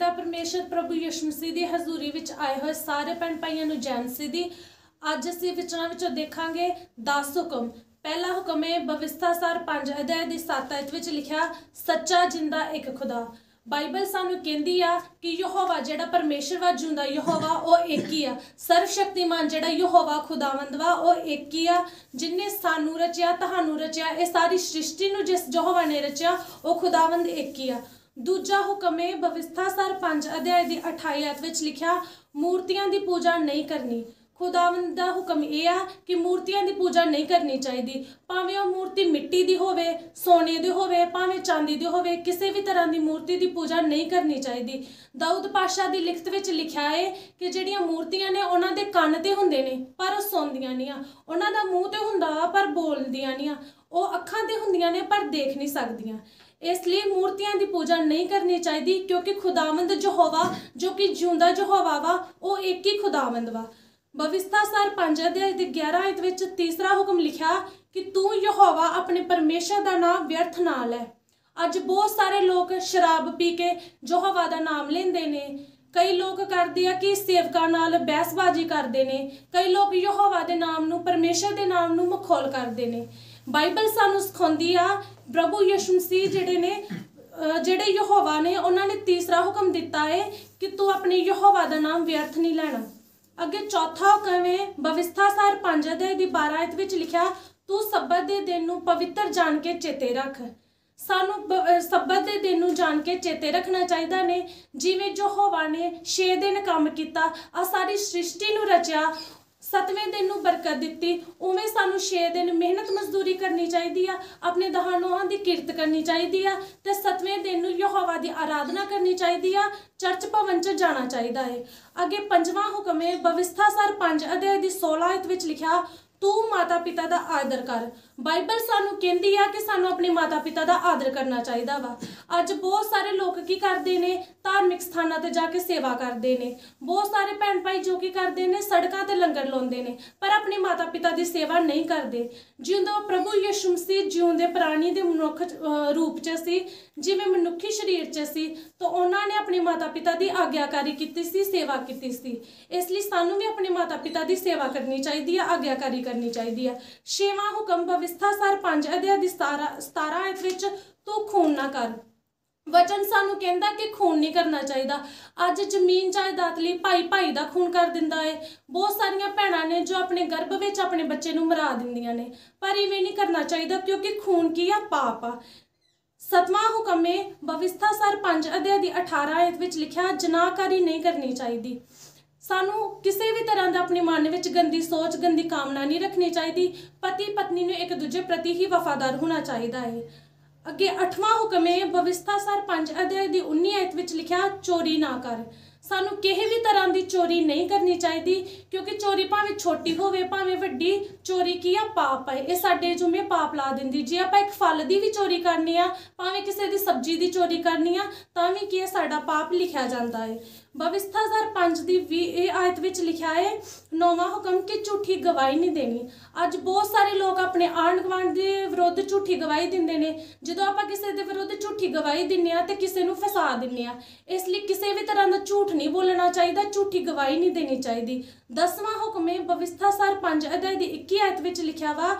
ਪਿਤਾ ਪਰਮੇਸ਼ਰ ਪ੍ਰਭੂ ਯਿਸੂ ਮਸੀਹ ਦੀ ਹਜ਼ੂਰੀ ਵਿੱਚ ਆਏ ਹੋਏ ਸਾਰੇ ਭੈਣ ਭਾਈਆਂ ਨੂੰ ਜੈ ਸੀ ਦੀ ਅੱਜ ਅਸੀਂ ਵਿਚਾਰਾਂ ਵਿੱਚੋਂ ਦੇਖਾਂਗੇ 10 ਹੁਕਮ ਪਹਿਲਾ ਹੁਕਮ ਹੈ ਸਾਰ 5 ਅਧਿਆਇ ਦੇ 7 ਅਧਿਆਇ ਵਿੱਚ ਲਿਖਿਆ ਸੱਚਾ ਜਿੰਦਾ ਇੱਕ ਖੁਦਾ ਬਾਈਬਲ ਸਾਨੂੰ ਕਹਿੰਦੀ ਆ ਕਿ ਯਹੋਵਾ ਜਿਹੜਾ ਪਰਮੇਸ਼ਰ ਵਾ ਜੁੰਦਾ ਯਹੋਵਾ ਉਹ ਇੱਕ ਹੀ ਆ ਸਰਵ ਸ਼ਕਤੀਮਾਨ ਜਿਹੜਾ ਯਹੋਵਾ ਖੁਦਾਵੰਦ ਵਾ ਉਹ ਇੱਕ ਹੀ ਆ ਜਿਨੇ ਸਾਨੂੰ ਰਚਿਆ ਤੁਹਾਨੂੰ ਰਚਿਆ ਇਹ ਸਾਰੀ ਸ੍ਰਿਸ਼ਟੀ ਨੂੰ ਜਿਸ ਯਹੋਵਾ ਨੇ ਰਚਿਆ ਉਹ ਖੁਦਾਵੰਦ ਇੱਕ ਹੀ ਆ ਦੂਜਾ ਹੁਕਮੇ ਬਵਿਸਥਾ ਸਰ 5 ਅਧਿਆਇ ਦੀ 28 ਅਧ ਵਿੱਚ ਲਿਖਿਆ ਮੂਰਤੀਆਂ ਦੀ ਪੂਜਾ ਨਹੀਂ ਕਰਨੀ ਖੁਦਾਵੰਦ ਦਾ ਹੁਕਮ ਇਹ ਆ ਕਿ ਮੂਰਤੀਆਂ ਦੀ ਪੂਜਾ ਨਹੀਂ ਕਰਨੀ ਚਾਹੀਦੀ ਭਾਵੇਂ ਉਹ ਮੂਰਤੀ ਮਿੱਟੀ ਦੀ ਹੋਵੇ ਸੋਨੇ ਦੀ ਹੋਵੇ ਭਾਵੇਂ ਚਾਂਦੀ ਦੀ ਹੋਵੇ ਕਿਸੇ ਵੀ ਤਰ੍ਹਾਂ ਦੀ ਮੂਰਤੀ ਦੀ ਪੂਜਾ ਨਹੀਂ ਕਰਨੀ ਚਾਹੀਦੀ ਦਾਊਦ ਪਾਸ਼ਾ ਦੀ ਲਿਖਤ ਵਿੱਚ ਲਿਖਿਆ ਹੈ ਕਿ ਜਿਹੜੀਆਂ ਮੂਰਤੀਆਂ ਨੇ ਉਹਨਾਂ ਦੇ ਕੰਨ ਤੇ ਹੁੰਦੇ ਨੇ ਪਰ ਉਹ ਸੁਣਦੀਆਂ ਨਹੀਂ ਆ ਉਹਨਾਂ ਦਾ ਮੂੰਹ ਤੇ ਹੁੰਦਾ ਪਰ ਬੋਲਦੀਆਂ ਨਹੀਂ ਆ ਉਹ ਅੱਖਾਂ ਤੇ ਹੁੰਦੀਆਂ ਨੇ ਪਰ ਦੇਖ ਨਹੀਂ ਸਕਦੀਆਂ ਇਸ ਲਈ ਮੂਰਤੀਆਂ ਦੀ ਪੂਜਾ ਨਹੀਂ ਕਰਨੀ ਚਾਹੀਦੀ ਕਿਉਂਕਿ ਖੁਦਾਵੰਦ ਯਹੋਵਾ ਜੋ ਕਿ ਜਿਉਂਦਾ ਯਹੋਵਾ ਵਾ ਉਹ ਇੱਕ ਹੀ ਖੁਦਾਵੰਦ ਵਾ ਸਰ 5 ਅਧਿਆਇ ਦੇ 11 ਅਧਿਆਇ ਵਿੱਚ ਤੀਸਰਾ ਹੁਕਮ ਲਿਖਿਆ ਕਿ ਤੂੰ ਯਹੋਵਾ ਆਪਣੇ ਪਰਮੇਸ਼ਰ ਦਾ ਨਾਮ ਵਿਅਰਥ ਨਾ ਲੈ ਅੱਜ ਬਹੁਤ ਸਾਰੇ ਲੋਕ ਸ਼ਰਾਬ ਪੀ ਕੇ ਯਹੋਵਾ ਦਾ ਨਾਮ ਲੈਂਦੇ ਨੇ ਕਈ ਲੋਕ ਕਰਦੇ ਆ ਕਿ ਸੇਵਕਾਂ ਨਾਲ ਬਹਿਸਬਾਜ਼ੀ ਕਰਦੇ ਨੇ ਕਈ ਲੋਕ ਯਹੋਵਾ ਦੇ ਨਾਮ ਨੂੰ ਪਰਮੇਸ਼ਰ ਦੇ ਨਾਮ ਨੂੰ ਮਖੌਲ ਕਰਦੇ ਨੇ ਬਾਈਬਲ ਸਾਨੂੰ ਸਿਖਾਉਂਦੀ ਆ ਪ੍ਰਭੂ ਯਿਸੂ ਮਸੀਹ ਜਿਹੜੇ ਨੇ ਜਿਹੜੇ ਯਹੋਵਾ ਨੇ ਉਹਨਾਂ ਨੇ ਤੀਸਰਾ ਹੁਕਮ ਦਿੱਤਾ ਹੈ ਕਿ ਤੂੰ ਆਪਣੇ ਯਹੋਵਾ ਦਾ ਨਾਮ ਵਿਅਰਥ ਨਹੀਂ ਲੈਣਾ ਅੱਗੇ ਚੌਥਾ ਹੁਕਮ ਹੈ ਬਵਿਸਥਾਸਾਰ 5 ਅਧਿਆਇ ਦੀ 12 ਆਇਤ ਵਿੱਚ ਲਿਖਿਆ ਤੂੰ ਸਬਤ ਦੇ ਦਿਨ ਨੂੰ ਪਵਿੱਤਰ ਜਾਣ ਕੇ ਚੇਤੇ ਰੱਖ ਸਾਨੂੰ ਸਬਤ ਦੇ ਦਿਨ ਨੂੰ ਜਾਣ ਕੇ ਚੇਤੇ ਰੱਖਣਾ ਚਾਹੀਦਾ ਨੇ ਜਿਵੇਂ ਜੋ ਹਵਾ ਨੇ 6 ਦਿਨ ਕੰਮ ਕੀਤਾ ਆ ਸਾਰੀ ਸ੍ਰਿਸ਼ਟੀ ਨੂੰ ਰਚਿਆ ਸਤਵੇਂ ਦਿਨ ਨੂੰ ਬਰਕਤ ਦਿੱਤੀ ਉਵੇਂ ਸਾਨੂੰ 6 ਦਿਨ ਮਿਹਨਤ ਮਜ਼ਦੂਰੀ ਕਰਨੀ ਚਾਹੀਦੀ ਆ ਆਪਣੇ ਦਹਾਨੋਹਾਂ ਦੀ ਕਿਰਤ ਕਰਨੀ ਚਾਹੀਦੀ ਆ ਤੇ ਸਤਵੇਂ ਦਿਨ ਨੂੰ ਯਹੋਵਾ ਦੀ ਆਰਾਧਨਾ ਕਰਨੀ ਚਾਹੀਦੀ ਆ ਚਰਚ ਭਵਨ 'ਚ ਜਾਣਾ ਚਾਹੀਦਾ ਹੈ ਅੱਗੇ ਪੰਜਵਾਂ ਹੁਕਮ ਹੈ ਬਵਿਸਥਾ ਸਰ 5 ਅਧਿਆਇ ਦੀ 16 ਇਤ ਵਿੱਚ ਲਿਖਿਆ ਤੂੰ ਮਾਤਾ ਪਿਤਾ ਦਾ ਆਦਰ ਕਰ ਬਾਈਬਲ ਸਾਨੂੰ ਕਹਿੰਦੀ ਆ ਕਿ ਸਾਨੂੰ ਆਪਣੇ ਮਾਤਾ ਪਿਤਾ ਦਾ ਆਦਰ ਕਰਨਾ ਚਾਹੀਦਾ ਵਾ ਅੱਜ ਬਹੁਤ ਸਾਰੇ ਲੋਕ ਕੀ ਕਰਦੇ ਨੇ ਧਾਰਮਿਕ ਸਥਾਨਾਂ ਤੇ ਜਾ ਕੇ ਸੇਵਾ ਕਰਦੇ ਨੇ ਬਹੁਤ ਸਾਰੇ ਭੈਣ ਭਾਈ ਜੋ ਕੀ ਕਰਦੇ ਨੇ ਸੜਕਾਂ ਤੇ ਲੰਗਰ ਲਾਉਂਦੇ ਨੇ ਪਰ ਆਪਣੇ ਮਾਤਾ ਪਿਤਾ ਦੀ ਸੇਵਾ ਨਹੀਂ ਕਰਦੇ ਜਿਉਂਦਾ ਪ੍ਰਭੂ ਯਿਸੂ ਮਸੀਹ ਜਿਉਂਦੇ ਪ੍ਰਾਣੀ ਦੇ ਮਨੁੱਖ ਰੂਪ 'ਚ ਸੀ ਜਿਵੇਂ ਮਨੁੱਖੀ ਸਰੀਰ 'ਚ ਸੀ ਤਾਂ ਉਹਨਾਂ ਨੇ ਆਪਣੇ ਮਾਤਾ ਪਿਤਾ ਦੀ ਆਗਿਆਕਾਰੀ ਕੀਤੀ ਸੀ ਸੇਵਾ ਕੀਤੀ ਸੀ ਇਸ ਲਈ ਸਾਨੂੰ ਵੀ ਆਪਣੇ ਮਾਤਾ ਪਿਤਾ ਦੀ ਸੇਵਾ ਕਰਨੀ ਚਾਹੀਦੀ ਆ ਆਗਿਆਕਾਰੀ ਕਰਨੀ ਚਾਹੀਦੀ ਹੈ ਛੇਵਾਂ ਹੁਕਮ ਸਰ 5 ਅਧਿਆਇ ਦੀ 17 17 ਆਇਤ ਵਿੱਚ ਤੂੰ ਖੂਨ ਨਾ ਕਰ ਵਚਨ ਸਾਨੂੰ ਕਹਿੰਦਾ ਕਿ ਖੂਨ ਨਹੀਂ ਕਰਨਾ ਚਾਹੀਦਾ ਅੱਜ ਜ਼ਮੀਨ ਜਾਇਦਾਦ ਲਈ ਭਾਈ ਭਾਈ ਦਾ ਖੂਨ ਕਰ ਦਿੰਦਾ ਏ ਬਹੁਤ ਸਾਰੀਆਂ ਭੈਣਾਂ ਨੇ ਜੋ ਆਪਣੇ ਗਰਭ ਵਿੱਚ ਆਪਣੇ ਬੱਚੇ ਨੂੰ ਮਰਾ ਦਿੰਦੀਆਂ ਨੇ ਪਰ ਇਵੇਂ ਨਹੀਂ ਕਰਨਾ ਚਾਹੀਦਾ ਕਿਉਂਕਿ ਖੂਨ ਕੀ ਆ ਪਾਪ ਆ ਸਤਮਾ ਹੁਕਮੇ ਬਵਿਸਥਾ ਸਰ 5 ਅਧਿਆਇ ਦੀ 18 ਆਇਤ ਵਿੱਚ ਲਿਖਿਆ ਜਨਾਹਕਾਰੀ ਨਹੀਂ ਕਰਨੀ ਚਾਹੀਦੀ ਸਾਨੂੰ ਕਿਸੇ ਵੀ ਤਰ੍ਹਾਂ ਦਾ ਆਪਣੇ ਮਨ ਵਿੱਚ ਗੰਦੀ ਸੋਚ ਗੰਦੀ ਕਾਮਨਾ ਨਹੀਂ ਰੱਖਣੀ ਚਾਹੀਦੀ ਪਤੀ ਪਤਨੀ ਨੂੰ ਇੱਕ ਦੂਜੇ ਪ੍ਰਤੀ ਹੀ ਵਫਾਦਾਰ ਹੋਣਾ ਚਾਹੀਦਾ ਹੈ ਅੱਗੇ 8ਵਾਂ ਹੁਕਮ ਹੈ ਬਵਿਸਤਾ ਸਰ 5 ਅਧਿਆਇ ਦੀ 19 ਆਇਤ ਵਿੱਚ ਲਿਖਿਆ ਚੋਰੀ ਨਾ ਕਰ ਸਾਨੂੰ ਕਿਸੇ ਵੀ ਤਰ੍ਹਾਂ ਦੀ ਚੋਰੀ ਨਹੀਂ ਕਰਨੀ ਚਾਹੀਦੀ ਕਿਉਂਕਿ ਚੋਰੀ ਭਾਵੇਂ ਛੋਟੀ ਹੋਵੇ ਭਾਵੇਂ ਵੱਡੀ ਚੋਰੀ ਕੀ ਆ ਪਾਪ ਹੈ ਇਹ ਸਾਡੇ ਜੁਮੇ ਪਾਪ ਲਾ ਦਿੰਦੀ ਜੇ ਆਪਾਂ ਇੱਕ ਫਲ ਦੀ ਵੀ ਚੋਰੀ ਕਰਨੀ ਆ ਭਾਵੇਂ ਕਿਸੇ ਦੀ ਸਬਜ਼ੀ ਦੀ ਚੋਰੀ ਕਰਨੀ ਆ ਤਾਂ ਵੀ ਕੀ ਸਾਡਾ ਪਾਪ ਲਿਖਿਆ ਜਾਂਦਾ ਹੈ ਬਵਿਸਥਾ 2005 ਦੀ ਇਹ ਆਇਤ ਵਿੱਚ ਲਿਖਿਆ ਹੈ ਨੌਵਾਂ ਹੁਕਮ ਕਿ ਝੂਠੀ ਗਵਾਹੀ ਨਹੀਂ ਦੇਣੀ ਅੱਜ ਬਹੁਤ ਸਾਰੇ ਲੋਕ ਆਪਣੇ ਆਂਢ ਗਵਾਂਢ ਦੇ ਵਿਰੁੱਧ ਝੂਠੀ ਗਵਾਹੀ ਦਿੰਦੇ ਨੇ ਜਦੋਂ ਆਪਾਂ ਕਿਸੇ ਦੇ ਵਿਰੁੱਧ ਝੂਠੀ ਗਵਾਹੀ ਦਿੰਨੇ ਆ ਤੇ ਕਿਸੇ ਨੂੰ ਫਸਾ ਦਿੰਨੇ ਆ ਇਸ ਲਈ ਕਿਸੇ ਵੀ ਤਰ੍ਹਾਂ ਦਾ ਝੂਠ ਨਹੀਂ ਬੋਲਣਾ ਚਾਹੀਦਾ ਝੂਠੀ ਗਵਾਹੀ ਨਹੀਂ ਦੇਣੀ ਚਾਹੀਦੀ ਦਸਵਾਂ ਹੁਕਮੇ ਬਵਿਸਥਾ ਸਰ 5 ਅਧਿਆਇ ਦੀ 21 ਆਇਤ ਵਿੱਚ ਲਿਖਿਆ ਵਾ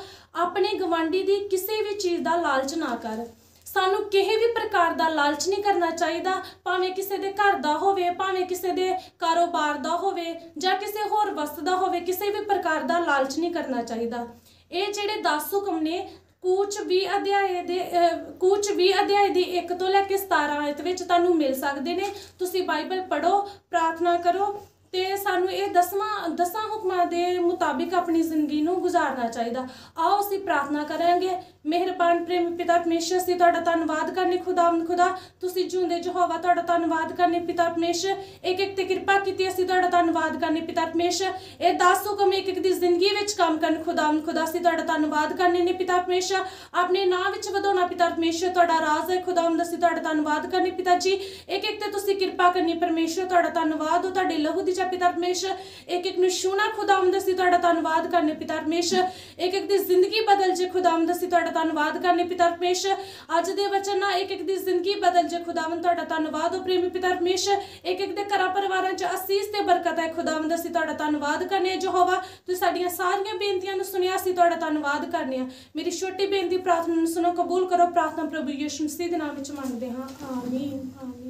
ਆਪਣੇ ਗਵਾਂਢੀ ਦੀ ਕਿਸੇ ਵੀ ਚੀਜ਼ ਦਾ ਲਾਲਚ ਨਾ ਕਰ ਸਾਨੂੰ ਕਿਸੇ ਵੀ ਪ੍ਰਕਾਰ ਦਾ ਲਾਲਚ ਨਹੀਂ ਕਰਨਾ ਚਾਹੀਦਾ ਭਾਵੇਂ ਕਿਸੇ ਦੇ ਘਰ ਦਾ ਹੋਵੇ ਭਾਵੇਂ ਕਿਸੇ ਦੇ ਕਾਰੋਬਾਰ ਦਾ ਹੋਵੇ ਜਾਂ ਕਿਸੇ ਹੋਰ ਵਸਤ ਦਾ ਹੋਵੇ ਕਿਸੇ ਵੀ ਪ੍ਰਕਾਰ ਦਾ ਲਾਲਚ ਨਹੀਂ ਕਰਨਾ ਚਾਹੀਦਾ ਇਹ ਜਿਹੜੇ 10 ਹੁਕਮ ਨੇ ਕੂਚ ਵੀ ਅਧਿਆਏ ਦੇ ਕੂਚ ਵੀ ਅਧਿਆਏ ਦੀ 1 ਤੋਂ ਲੈ ਕੇ 17 ਆਇਤ ਵਿੱਚ ਤੁਹਾਨੂੰ ਮਿਲ ਸਕਦੇ ਨੇ ਤੁਸੀਂ ਬਾਈਬਲ ਪੜੋ ਪ੍ਰਾਰਥਨਾ ਕਰੋ ਤੇ ਸਾਨੂੰ ਇਹ ਦਸਵਾਂ ਦਸਾਂ ਹੁਕਮਾਂ ਦੇ ਮੁਤਾਬਿਕ ਆਪਣੀ ਜ਼ਿੰਦਗੀ ਨੂੰ ਗੁਜ਼ਾਰਨਾ ਚਾਹੀਦਾ ਆਓ ਅਸੀਂ ਪ੍ਰਾਰਥਨਾ ਕਰਾਂਗੇ ਮਿਹਰਬਾਨ ਪ੍ਰੇਮ ਪਿਤਾ ਪਰਮੇਸ਼ਰ ਸੀ ਤੁਹਾਡਾ ਧੰਨਵਾਦ ਕਰਨੇ ਖੁਦਾਵੰਦ ਖੁਦਾ ਤੁਸੀਂ ਜਿਉਂਦੇ ਜਹਵਾ ਤੁਹਾਡਾ ਧੰਨਵਾਦ ਕਰਨੇ ਪਿਤਾ ਪਰਮੇਸ਼ਰ ਇੱਕ ਇੱਕ ਤੇ ਕਿਰਪਾ ਕੀਤੀ ਅਸੀਂ ਤੁਹਾਡਾ ਧੰਨਵਾਦ ਕਰਨੇ ਪਿਤਾ ਪਰਮੇਸ਼ਰ ਇਹ ਦਸ ਹੁਕਮ ਇੱਕ ਇੱਕ ਦੀ ਜ਼ਿੰਦਗੀ ਵਿੱਚ ਕੰਮ ਕਰਨ ਖੁਦਾਵੰਦ ਖੁਦਾ ਅਸੀਂ ਤੁਹਾਡਾ ਧੰਨਵਾਦ ਕਰਨੇ ਨੇ ਪਿਤਾ ਪਰਮੇਸ਼ਰ ਆਪਣੇ ਨਾਮ ਵਿੱਚ ਵਧਾਉਣਾ ਪਿਤਾ ਪਰਮੇਸ਼ਰ ਤੁਹਾਡਾ ਰਾਜ਼ ਹੈ ਖੁਦਾਵੰਦ ਅਸੀਂ ਤੁਹਾਡਾ ਧੰਨਵਾਦ ਕਰਨੇ ਪਿਤਾ ਜੀ ਇੱਕ ਇੱਕ ਤੇ ਤੁਸੀਂ ਕਿਰਪਾ ਕਰਨੀ ਪਰਮੇਸ਼ਰ ਤੁਹਾਡਾ ਧੰਨਵਾਦ ਹੋ ਤੁਹਾਡੇ ਲਹੂ ਦੀ ਚਾ ਪਿਤਾ ਪਰਮੇਸ਼ਰ ਇੱਕ ਇੱਕ ਨੂੰ ਛੂਣਾ ਖੁਦਾਵੰਦ ਅਸੀਂ ਤੁਹਾਡਾ ਧੰਨਵਾਦ ਕਰਨੇ ਪਿਤਾ ਪਰਮੇਸ਼ਰ ਇੱਕ ਇੱਕ ਦੀ ਜ਼ਿੰਦਗੀ ਬਦਲ ਜੇ ਖੁਦਾਵੰਦ ਅਸੀਂ ਤੁਹਾਡਾ ਧੰਨਵਾਦ ਕਰਨੇ ਪਿਤਾ ਪਰਮੇਸ਼ਰ ਅੱਜ ਦੇ ਵਚਨ ਨਾਲ ਇੱਕ ਇੱਕ ਦੀ ਜ਼ਿੰਦਗੀ ਬਦਲ ਜੇ ਖੁਦਾਵੰਤ ਤੁਹਾਡਾ ਧੰਨਵਾਦ ਹੋ ਪ੍ਰੇਮੀ ਪਿਤਾ ਪਰਮੇਸ਼ਰ ਇੱਕ ਇੱਕ ਦੇ ਘਰਾਂ ਪਰਿਵਾਰਾਂ 'ਚ ਅਸੀਸ ਤੇ ਬਰਕਤ ਹੈ ਖੁਦਾਵੰਦ ਅਸੀਂ ਤੁਹਾਡਾ ਧੰਨਵਾਦ ਕਰਨੇ ਹੋਵਾ ਤੁਸੀਂ ਸਾਡੀਆਂ ਸਾਰੀਆਂ ਬੇਨਤੀਆਂ ਨੂੰ ਸੁਣਿਆ ਅਸੀਂ ਤੁਹਾਡਾ ਧੰਨਵਾਦ ਕਰਨੇ ਆ ਮੇਰੀ ਛੋਟੀ ਬੇਨਤੀ ਪ੍ਰਾਰਥਨਾ ਨੂੰ ਸੁਣੋ ਕਬੂਲ ਕਰੋ ਪ੍ਰਾਰਥਨਾ ਪ੍ਰਭੂ ਯਿਸੂ ਮਸੀਹ ਦੇ ਨਾਮ ਵਿੱਚ ਮੰਗਦੇ ਹਾਂ ਆਮੀਨ ਆਮੀਨ